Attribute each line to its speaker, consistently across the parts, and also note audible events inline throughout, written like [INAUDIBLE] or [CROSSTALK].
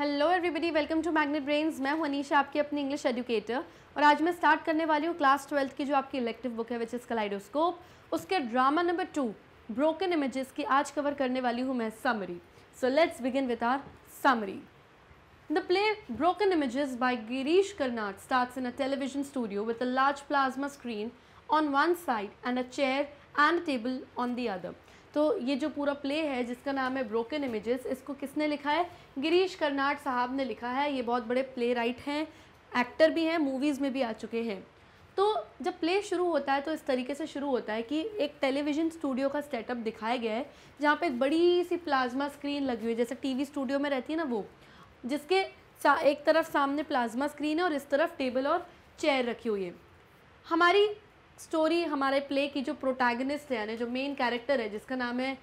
Speaker 1: Hello everybody welcome to Magnet Brains मैं हूं अनीशा आपकी अपनी इंग्लिश एजुकेटर और आज मैं स्टार्ट करने वाली हूं क्लास ट्वेल्थ की जो आपकी इलेक्टिव बुक है विच इज़ कलाइडोस्कोप उसके drama number two Broken Images की आज कवर करने वाली हूं मैं summary so let's begin with our summary the play Broken Images by Girish Karnad start in a television studio with a large plasma screen on one side and a chair and table on the other तो ये जो पूरा play है जिसका नाम है broken images इसको किसने लिखा है गिरीश कर्नाट साहब ने लिखा है ये बहुत बड़े प्ले राइट हैं एक्टर भी हैं मूवीज़ में भी आ चुके हैं तो जब प्ले शुरू होता है तो इस तरीके से शुरू होता है कि एक टेलीविज़न स्टूडियो का सेटअप दिखाया गया है जहाँ पे एक बड़ी सी प्लाज्मा स्क्रीन लगी हुई है जैसे टीवी स्टूडियो में रहती है ना वो जिसके एक तरफ सामने प्लाज्मा स्क्रीन है और इस तरफ टेबल और चेयर रखी हुई है हमारी स्टोरी हमारे प्ले की जो प्रोटैगनिस्ट है यानी जो मेन कैरेक्टर है जिसका नाम है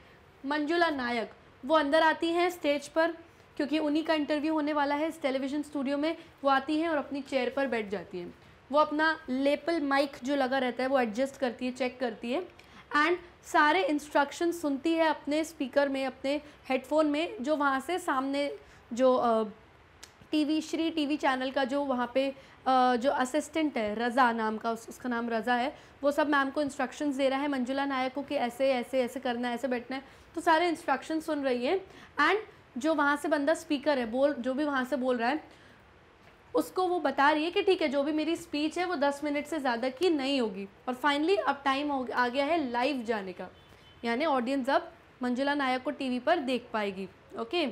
Speaker 1: मंजुला नायक वो अंदर आती हैं स्टेज पर क्योंकि उन्हीं का इंटरव्यू होने वाला है इस टेलीविज़न स्टूडियो में वो आती हैं और अपनी चेयर पर बैठ जाती हैं वो अपना लेपल माइक जो लगा रहता है वो एडजस्ट करती है चेक करती है एंड सारे इंस्ट्रक्शन सुनती है अपने स्पीकर में अपने हेडफोन में जो वहाँ से सामने जो टीवी श्री टीवी चैनल का जो वहाँ पे जो असिस्टेंट है रज़ा नाम का उस, उसका नाम रज़ा है वो सब मैम को इंस्ट्रक्शंस दे रहा है मंजुला नायक को कि ऐसे ऐसे ऐसे करना है ऐसे बैठना है तो सारे इंस्ट्रक्शन सुन रही है एंड जो वहाँ से बंदा स्पीकर है बोल जो भी वहाँ से बोल रहा है उसको वो बता रही है कि ठीक है जो भी मेरी स्पीच है वो दस मिनट से ज़्यादा की नहीं होगी और फाइनली अब टाइम हो आ गया है लाइव जाने का यानी ऑडियंस अब मंजुला नायक को टीवी पर देख पाएगी okay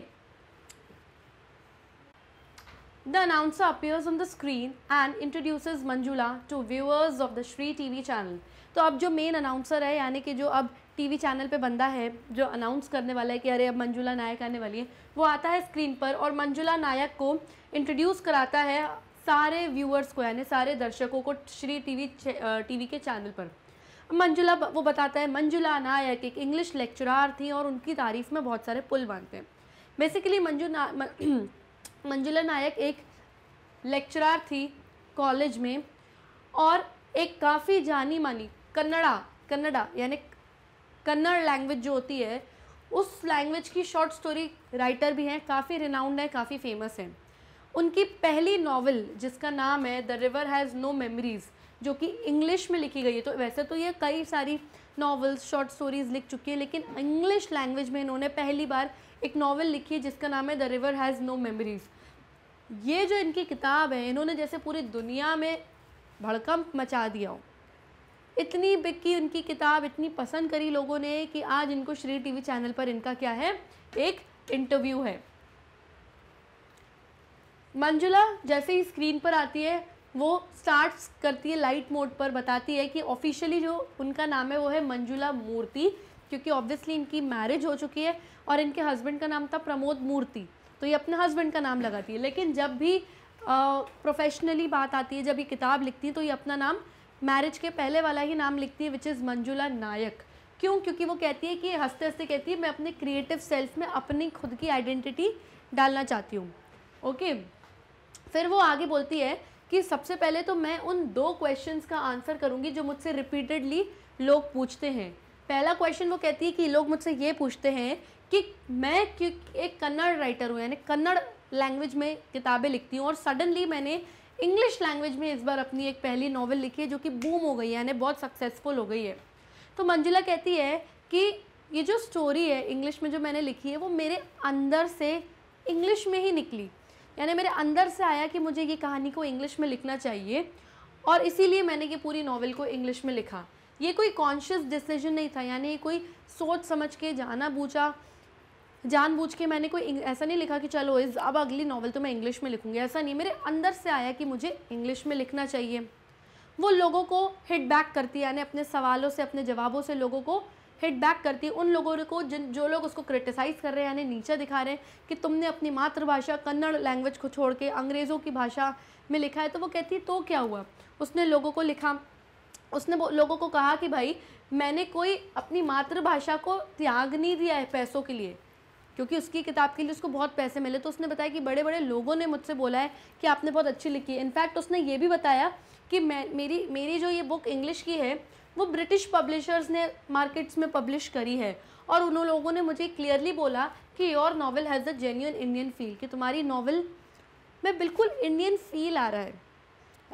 Speaker 1: The announcer appears on the screen and introduces Manjula to viewers of the Shri TV channel. तो अब जो मेन अनाउंसर है यानी कि जो अब टीवी चैनल पे बंदा है जो अनाउंस करने वाला है कि अरे अब मंजुला नायक आने वाली है वो आता है स्क्रीन पर और मंजुला नायक को इंट्रोड्यूस कराता है सारे व्यूअर्स को यानी सारे दर्शकों को श्री टीवी टीवी के चैनल पर मंजुला वो बताता है मंजुला नायक एक इंग्लिश लेक्चरार थी और उनकी तारीफ़ में बहुत सारे पुल बांधते हैं बेसिकली मंजू ना [CLEARS THROAT] मंजुला नायक एक लेक्चरार थी कॉलेज में और एक काफ़ी जानी मानी कन्नड़ा कन्नड़ा यानी कन्नड़ लैंग्वेज जो होती है उस लैंग्वेज की शॉर्ट स्टोरी राइटर भी हैं काफ़ी रिनाउंड है काफ़ी फेमस हैं उनकी पहली नावल जिसका नाम है the river has no memories जो कि इंग्लिश में लिखी गई है तो वैसे तो ये कई सारी नॉवेल्स शॉर्ट स्टोरीज़ लिख चुकी है लेकिन इंग्लिश लैंग्वेज में इन्होंने पहली बार एक नॉवल लिखी है जिसका नाम है the river has no memories ये जो इनकी किताब है इन्होंने जैसे पूरी दुनिया में भड़कम मचा दिया हो इतनी बिकी उनकी किताब इतनी पसंद करी लोगों ने कि आज इनको श्री टीवी चैनल पर इनका क्या है एक इंटरव्यू है मंजुला जैसे ही स्क्रीन पर आती है वो स्टार्ट करती है लाइट मोड पर बताती है कि ऑफिशियली जो उनका नाम है वो है मंजुला मूर्ति क्योंकि ऑब्वियसली इनकी मैरिज हो चुकी है और इनके हस्बैंड का नाम था प्रमोद मूर्ति तो ये अपने हस्बैंड का नाम लगाती है लेकिन जब भी प्रोफेशनली बात आती है जब ये किताब लिखती है तो ये अपना नाम मैरिज के पहले वाला ही नाम लिखती है विच इज़ मंजुला नायक क्यों क्योंकि वो कहती है कि हंसते हंसते कहती है मैं अपने क्रिएटिव सेल्फ में अपनी खुद की आइडेंटिटी डालना चाहती हूँ ओके okay? फिर वो आगे बोलती है कि सबसे पहले तो मैं उन दो क्वेश्चंस का आंसर करूँगी जो मुझसे रिपीटेडली लोग पूछते हैं पहला क्वेश्चन वो कहती है कि लोग मुझसे ये पूछते हैं कि मैं एक कन्नड़ राइटर हूँ यानी कन्नड़ लैंग्वेज में किताबें लिखती हूँ और सडनली मैंने इंग्लिश लैंग्वेज में इस बार अपनी एक पहली नॉवल लिखी है जो कि बूम हो गई है यानी बहुत सक्सेसफुल हो गई है तो मंजिला कहती है कि ये जो स्टोरी है इंग्लिश में जो मैंने लिखी है वो मेरे अंदर से इंग्लिश में ही निकली यानी मेरे अंदर से आया कि मुझे ये कहानी को इंग्लिश में लिखना चाहिए और इसीलिए मैंने ये पूरी नॉवल को इंग्लिश में लिखा ये कोई कॉन्शियस डिसीजन नहीं था यानी कोई सोच समझ के जाना बूझा जानबूझ के मैंने कोई ऐसा नहीं लिखा कि चलो इस अब अगली नॉवल तो मैं इंग्लिश में लिखूंगी ऐसा नहीं मेरे अंदर से आया कि मुझे इंग्लिश में लिखना चाहिए वो लोगों को हिट बैक करती है यानी अपने सवालों से अपने जवाबों से लोगों को हिट बैक करती है उन लोगों को जिन जो लोग उसको क्रिटिसाइज़ कर रहे हैं यानी नीचे दिखा रहे हैं कि तुमने अपनी मातृभाषा कन्नड़ लैंग्वेज को छोड़ के अंग्रेज़ों की भाषा में लिखा है तो वो कहती है तो क्या हुआ उसने लोगों को लिखा उसने लोगों को कहा कि भाई मैंने कोई अपनी मातृभाषा को त्याग नहीं दिया है पैसों के लिए क्योंकि उसकी किताब के लिए उसको बहुत पैसे मिले तो उसने बताया कि बड़े बड़े लोगों ने मुझसे बोला है कि आपने बहुत अच्छी लिखी है इनफैक्ट उसने ये भी बताया कि मैं मेरी मेरी जो ये बुक इंग्लिश की है वो ब्रिटिश पब्लिशर्स ने मार्केट्स में पब्लिश करी है और उन लोगों ने मुझे क्लियरली बोला कि your novel has a genuine Indian feel कि तुम्हारी नावल में बिल्कुल इंडियन फील आ रहा है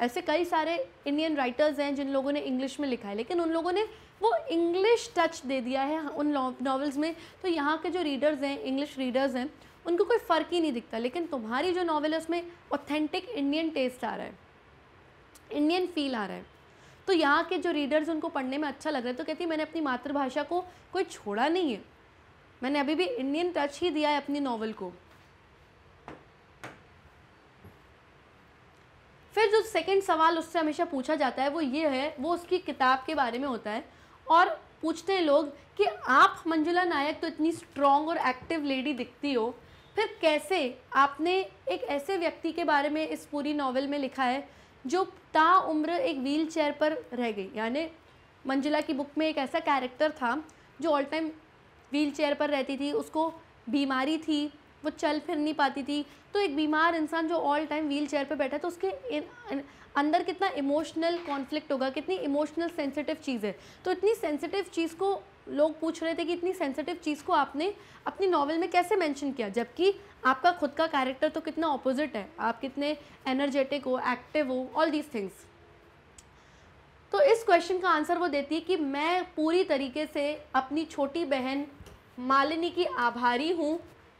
Speaker 1: ऐसे कई सारे इंडियन राइटर्स हैं जिन लोगों ने इंग्लिश में लिखा है लेकिन उन लोगों ने वो इंग्लिश टच दे दिया है उन नावल्स में तो यहाँ के जो रीडर्स हैं इंग्लिश रीडर्स हैं उनको कोई फ़र्क ही नहीं दिखता लेकिन तुम्हारी जो नावल है उसमें ऑथेंटिक इंडियन टेस्ट आ रहा है इंडियन फील आ रहा है तो यहाँ के जो रीडर्स उनको पढ़ने में अच्छा लग रहा है तो कहती है मैंने अपनी मातृभाषा को कोई छोड़ा नहीं है मैंने अभी भी इंडियन टच ही दिया है अपनी नॉवल को फिर जो सेकंड सवाल उससे हमेशा पूछा जाता है वो ये है वो उसकी किताब के बारे में होता है और पूछते हैं लोग कि आप मंजुला नायक तो इतनी स्ट्रॉन्ग और एक्टिव लेडी दिखती हो फिर कैसे आपने एक ऐसे व्यक्ति के बारे में इस पूरी नॉवल में लिखा है जो ता उम्र एक व्हील चेयर पर रह गई यानी मंजिला की बुक में एक ऐसा कैरेक्टर था जो ऑल टाइम व्हील चेयर पर रहती थी उसको बीमारी थी वो चल फिर नहीं पाती थी तो एक बीमार इंसान जो ऑल टाइम व्हील चेयर पर बैठा है तो उसके इन, इन, अंदर कितना इमोशनल कॉन्फ्लिक्ट होगा कितनी इमोशनल सेंसिटिव चीज़ है तो इतनी सेंसिटिव चीज़ को लोग पूछ रहे थे कि इतनी सेंसिटिव चीज़ को आपने अपनी नॉवल में कैसे मेंशन किया जबकि आपका खुद का कैरेक्टर तो कितना ऑपोजिट है आप कितने एनर्जेटिक हो एक्टिव हो ऑल दीज थिंग्स तो इस क्वेश्चन का आंसर वो देती है कि मैं पूरी तरीके से अपनी छोटी बहन मालिनी की आभारी हूँ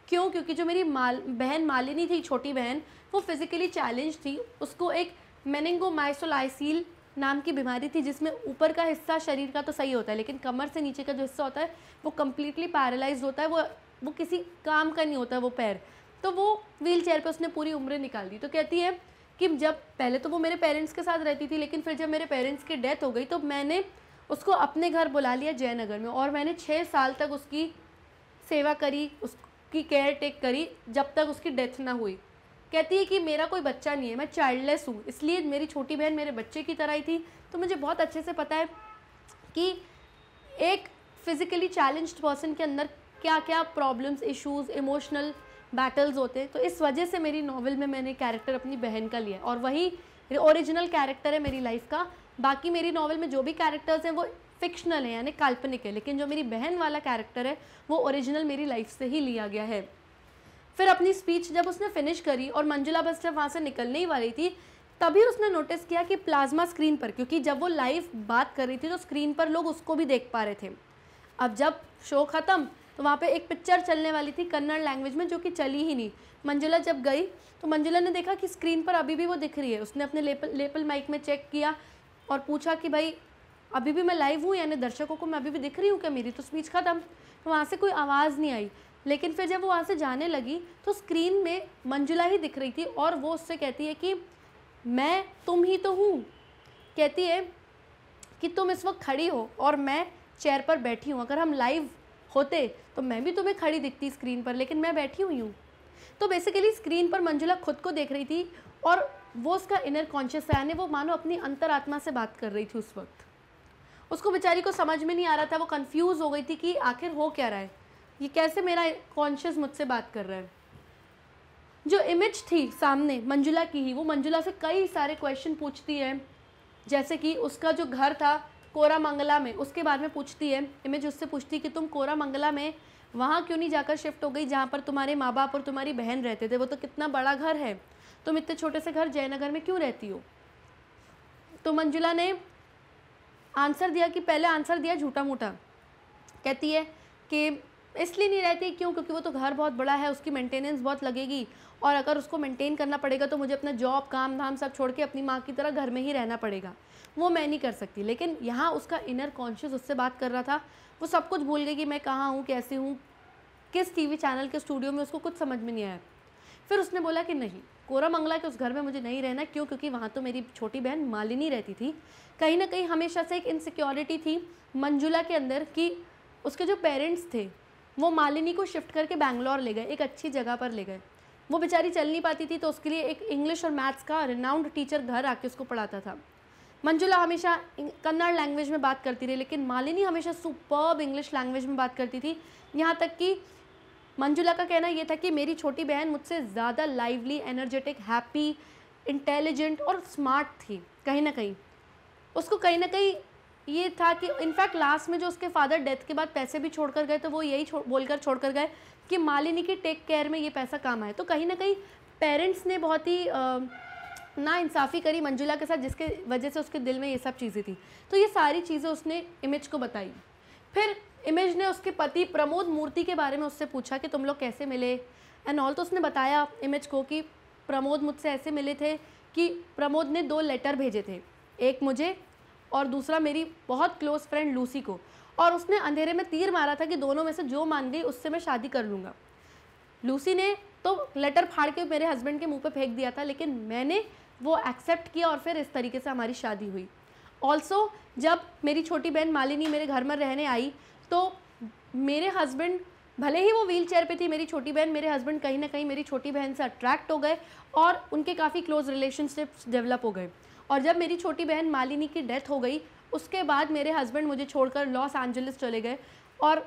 Speaker 1: क्यों क्योंकि जो मेरी माल बहन मालिनी थी छोटी बहन वो फिज़िकली चैलेंज थी उसको एक मेनिंगो माइसोलाइसिल नाम की बीमारी थी जिसमें ऊपर का हिस्सा शरीर का तो सही होता है लेकिन कमर से नीचे का जो हिस्सा होता है वो कम्प्लीटली पैरालाइज होता है वो वो किसी काम का नहीं होता है वो पैर तो वो व्हील चेयर पर उसने पूरी उम्र निकाल दी तो कहती है कि जब पहले तो वो मेरे पेरेंट्स के साथ रहती थी लेकिन फिर जब मेरे पेरेंट्स की डेथ हो गई तो मैंने उसको अपने घर बुला लिया जयनगर में और मैंने छः साल तक उसकी सेवा करी उसकी केयर टेक करी जब तक उसकी डेथ ना हुई कहती है कि मेरा कोई बच्चा नहीं है मैं चाइल्डलेस हूँ इसलिए मेरी छोटी बहन मेरे बच्चे की तरह ही थी तो मुझे बहुत अच्छे से पता है कि एक फिज़िकली चैलेंज पर्सन के अंदर क्या क्या प्रॉब्लम्स इश्यूज़ इमोशनल बैटल्स होते हैं तो इस वजह से मेरी नॉवल में मैंने कैरेक्टर अपनी बहन का लिया और वही ओरिजिनल कैरेक्टर है मेरी लाइफ का बाकी मेरी नॉवल में जो भी कैरेक्टर्स हैं वो फिक्शनल है यानी काल्पनिक है लेकिन जो मेरी बहन वाला कैरेक्टर है वो ओरिजिनल मेरी लाइफ से ही लिया गया है फिर अपनी स्पीच जब उसने फिनिश करी और मंजुला बस्टर वहाँ से निकलने ही वाली थी तभी उसने नोटिस किया कि प्लाज्मा स्क्रीन पर क्योंकि जब वो लाइव बात कर रही थी तो स्क्रीन पर लोग उसको भी देख पा रहे थे अब जब शो ख़त्म तो वहाँ पे एक पिक्चर चलने वाली थी कन्नड़ लैंग्वेज में जो कि चली ही नहीं मंजुला जब गई तो मंजुला ने देखा कि स्क्रीन पर अभी भी वो दिख रही है उसने अपने लेपल लेपल माइक में चेक किया और पूछा कि भाई अभी भी मैं लाइव हूँ यानी दर्शकों को मैं अभी भी दिख रही हूँ क्या मेरी तो स्पीच ख़त्म तो वहाँ से कोई आवाज़ नहीं आई लेकिन फिर जब वो वहाँ से जाने लगी तो स्क्रीन में मंजुला ही दिख रही थी और वो उससे कहती है कि मैं तुम ही तो हूँ कहती है कि तुम इस वक्त खड़ी हो और मैं चेयर पर बैठी हूँ अगर हम लाइव होते तो मैं भी तुम्हें खड़ी दिखती स्क्रीन पर लेकिन मैं बैठी हुई हूँ तो बेसिकली स्क्रीन पर मंजुला खुद को देख रही थी और वो उसका इनर कॉन्शियस यानी वो मानो अपनी अंतरात्मा से बात कर रही थी उस वक्त उसको बेचारी को समझ में नहीं आ रहा था वो कंफ्यूज हो गई थी कि आखिर हो क्या रहा है ये कैसे मेरा कॉन्शियस मुझसे बात कर रहा है जो इमेज थी सामने मंजुला की ही वो मंजुला से कई सारे क्वेश्चन पूछती है जैसे कि उसका जो घर था कोरा मंगला में उसके बारे में पूछती है इमेज उससे पूछती है कि तुम कोरा मंगला में वहाँ क्यों नहीं जाकर शिफ्ट हो गई जहाँ पर तुम्हारे माँ बाप और तुम्हारी बहन रहते थे वो तो कितना बड़ा घर है तुम इतने छोटे से घर जयनगर में क्यों रहती हो तो मंजुला ने आंसर दिया कि पहले आंसर दिया झूठा मूठा कहती है कि इसलिए नहीं रहती क्यों क्योंकि वो तो घर बहुत बड़ा है उसकी मेंटेनेंस बहुत लगेगी और अगर उसको मेंटेन करना पड़ेगा तो मुझे अपना जॉब काम धाम सब छोड़ के अपनी माँ की तरह घर में ही रहना पड़ेगा वो मैं नहीं कर सकती लेकिन यहाँ उसका इनर कॉन्शियस उससे बात कर रहा था वो सब कुछ भूल गई कि मैं कहाँ हूँ कैसे हूँ किस टी चैनल के स्टूडियो में उसको कुछ समझ में नहीं आया फिर उसने बोला कि नहीं कोरा मंगला के उस घर में मुझे नहीं रहना क्यों क्योंकि वहाँ तो मेरी छोटी बहन मालिनी रहती थी कहीं ना कहीं हमेशा से एक इनसिक्योरिटी थी मंजुला के अंदर कि उसके जो पेरेंट्स थे वो मालिनी को शिफ्ट करके बैंगलोर ले गए एक अच्छी जगह पर ले गए वो बेचारी चल नहीं पाती थी तो उसके लिए एक इंग्लिश और मैथ्स का रिनाउंड टीचर घर आके उसको पढ़ाता था मंजुला हमेशा कन्नड़ लैंग्वेज में बात करती रही लेकिन मालिनी हमेशा सुपर्ब इंग्लिश लैंग्वेज में बात करती थी यहाँ तक कि मंजुला का कहना यह था कि मेरी छोटी बहन मुझसे ज़्यादा लाइवली एनर्जेटिक हैप्पी इंटेलिजेंट और स्मार्ट थी कहीं ना कहीं उसको कहीं ना कहीं ये था कि इनफैक्ट लास्ट में जो उसके फादर डेथ के बाद पैसे भी छोड़ कर गए तो वो यही छोड़ बोल कर छोड़ कर गए कि मालिनी की टेक केयर में ये पैसा काम आए तो कहीं ना कहीं पेरेंट्स ने बहुत ही ना इंसाफ़ी करी मंजुला के साथ जिसके वजह से उसके दिल में ये सब चीज़ें थी तो ये सारी चीज़ें उसने इमेज को बताई फिर इमेज ने उसके पति प्रमोद मूर्ति के बारे में उससे पूछा कि तुम लोग कैसे मिले एंड ऑल तो उसने बताया इमेज को कि प्रमोद मुझसे ऐसे मिले थे कि प्रमोद ने दो लेटर भेजे थे एक मुझे और दूसरा मेरी बहुत क्लोज़ फ्रेंड लूसी को और उसने अंधेरे में तीर मारा था कि दोनों में से जो मान गई उससे मैं शादी कर लूँगा लूसी ने तो लेटर फाड़ के मेरे हस्बैंड के मुंह पे फेंक दिया था लेकिन मैंने वो एक्सेप्ट किया और फिर इस तरीके से हमारी शादी हुई ऑल्सो जब मेरी छोटी बहन मालिनी मेरे घर में रहने आई तो मेरे हस्बैंड भले ही वो व्हील चेयर पर थी मेरी छोटी बहन मेरे हस्बैंड कहीं ना कहीं मेरी छोटी बहन से अट्रैक्ट हो गए और उनके काफ़ी क्लोज रिलेशनशिप्स डेवलप हो गए और जब मेरी छोटी बहन मालिनी की डेथ हो गई उसके बाद मेरे हस्बैंड मुझे छोड़कर लॉस एंजलिस चले गए और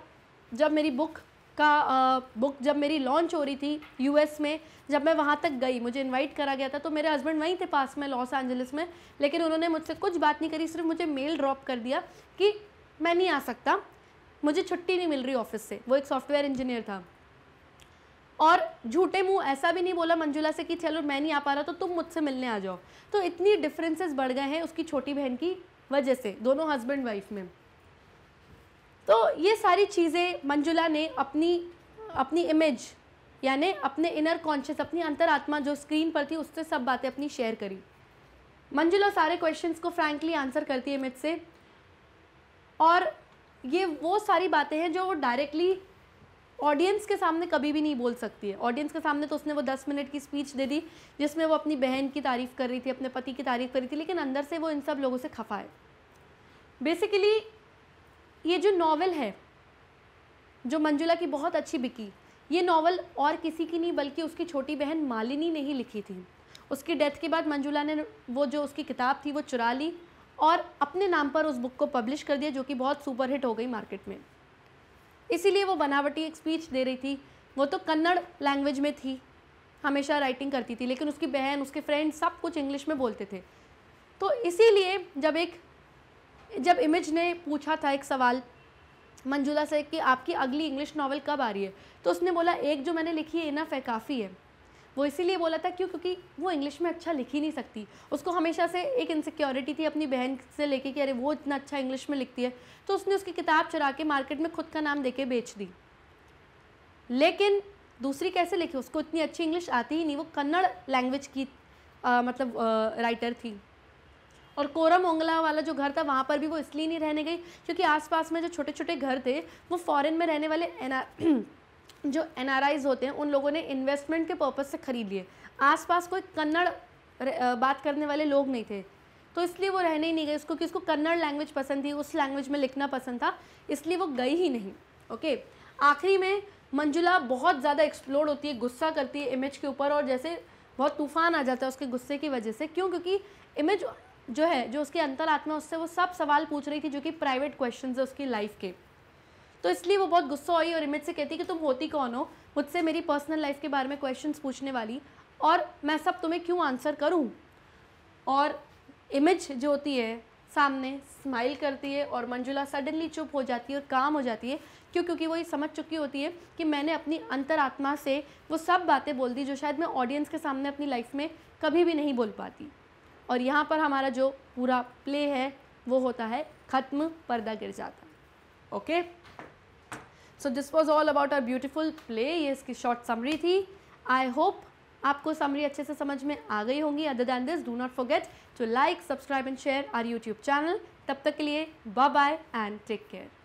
Speaker 1: जब मेरी बुक का आ, बुक जब मेरी लॉन्च हो रही थी यूएस में जब मैं वहाँ तक गई मुझे इनवाइट करा गया था तो मेरे हस्बैंड वहीं थे पास में लॉस एंजलिस में लेकिन उन्होंने मुझसे कुछ बात नहीं करी सिर्फ मुझे मेल ड्रॉप कर दिया कि मैं नहीं आ सकता मुझे छुट्टी नहीं मिल रही ऑफिस से वो एक सॉफ्टवेयर इंजीनियर था और झूठे मुंह ऐसा भी नहीं बोला मंजुला से कि चलो मैं नहीं आ पा रहा तो तुम मुझसे मिलने आ जाओ तो इतनी डिफरेंसेस बढ़ गए हैं उसकी छोटी बहन की वजह से दोनों हस्बैंड वाइफ में तो ये सारी चीज़ें मंजुला ने अपनी अपनी इमेज यानी अपने इनर कॉन्शियस अपनी अंतरात्मा जो स्क्रीन पर थी उससे सब बातें अपनी शेयर करी मंजुला सारे क्वेश्चंस को फ्रैंकली आंसर करती है इमेज से और ये वो सारी बातें हैं जो वो डायरेक्टली ऑडियंस के सामने कभी भी नहीं बोल सकती है ऑडियंस के सामने तो उसने वो दस मिनट की स्पीच दे दी जिसमें वो अपनी बहन की तारीफ़ कर रही थी अपने पति की तारीफ़ कर रही थी लेकिन अंदर से वो इन सब लोगों से खफा है बेसिकली ये जो नावल है जो मंजुला की बहुत अच्छी बिकी ये नावल और किसी की नहीं बल्कि उसकी छोटी बहन मालिनी ने ही लिखी थी उसकी डेथ के बाद मंजुला ने वो जो उसकी किताब थी वो चुरा ली और अपने नाम पर उस बुक को पब्लिश कर दिया जो कि बहुत सुपरहिट हो गई मार्केट में इसीलिए वो बनावटी एक स्पीच दे रही थी वो तो कन्नड़ लैंग्वेज में थी हमेशा राइटिंग करती थी लेकिन उसकी बहन उसके फ्रेंड सब कुछ इंग्लिश में बोलते थे तो इसीलिए जब एक जब इमेज ने पूछा था एक सवाल मंजुला से कि आपकी अगली इंग्लिश नावल कब आ रही है तो उसने बोला एक जो मैंने लिखी है इनफ है काफ़ी है वो इसीलिए बोला था क्यों क्योंकि वो इंग्लिश में अच्छा लिख ही नहीं सकती उसको हमेशा से एक इनसिक्योरिटी थी अपनी बहन से लेके कि अरे वो इतना अच्छा इंग्लिश में लिखती है तो उसने उसकी किताब चुरा के मार्केट में खुद का नाम दे के बेच दी लेकिन दूसरी कैसे लिखी उसको इतनी अच्छी इंग्लिश आती ही नहीं वो कन्नड़ लैंग्वेज की आ, मतलब आ, राइटर थी और कोरम ओंगला वाला जो घर था वहाँ पर भी वो इसलिए नहीं रहने गई क्योंकि आसपास में जो छोटे छोटे घर थे वो फॉरेन में रहने वाले एना [CLEARS THROAT] जो एन होते हैं उन लोगों ने इन्वेस्टमेंट के पर्पज़ से ख़रीद लिए आसपास कोई कन्नड़ बात करने वाले लोग नहीं थे तो इसलिए वो रहने ही नहीं गए उसको कि उसको कन्नड़ लैंग्वेज पसंद थी उस लैंग्वेज में लिखना पसंद था इसलिए वो गई ही नहीं ओके आखिरी में मंजुला बहुत ज़्यादा एक्सप्लोर होती है गुस्सा करती है इमेज के ऊपर और जैसे बहुत तूफान आ जाता है उसके गुस्से की वजह से क्यों क्योंकि इमेज जो है जो अंतर आत्मा उससे वो सब सवाल पूछ रही थी जो कि प्राइवेट क्वेश्चन है उसकी लाइफ के तो इसलिए वो बहुत गुस्सा हुई और इमित से कहती कि तुम होती कौन हो मुझसे मेरी पर्सनल लाइफ के बारे में क्वेश्चंस पूछने वाली और मैं सब तुम्हें क्यों आंसर करूँ और इमेज जो होती है सामने स्माइल करती है और मंजुला सडनली चुप हो जाती है और काम हो जाती है क्यों क्योंकि वो ये समझ चुकी होती है कि मैंने अपनी अंतरात्मा से वो सब बातें बोल दी जो शायद मैं ऑडियंस के सामने अपनी लाइफ में कभी भी नहीं बोल पाती और यहाँ पर हमारा जो पूरा प्ले है वो होता है ख़त्म पर्दा गिर जाता okay so this was all about our beautiful play ये इसकी शॉर्ट समरी थी आई होप आपको समरी अच्छे से समझ में आ गई होंगी other than this do not forget to like subscribe and share our YouTube channel तब तक के लिए bye bye and take care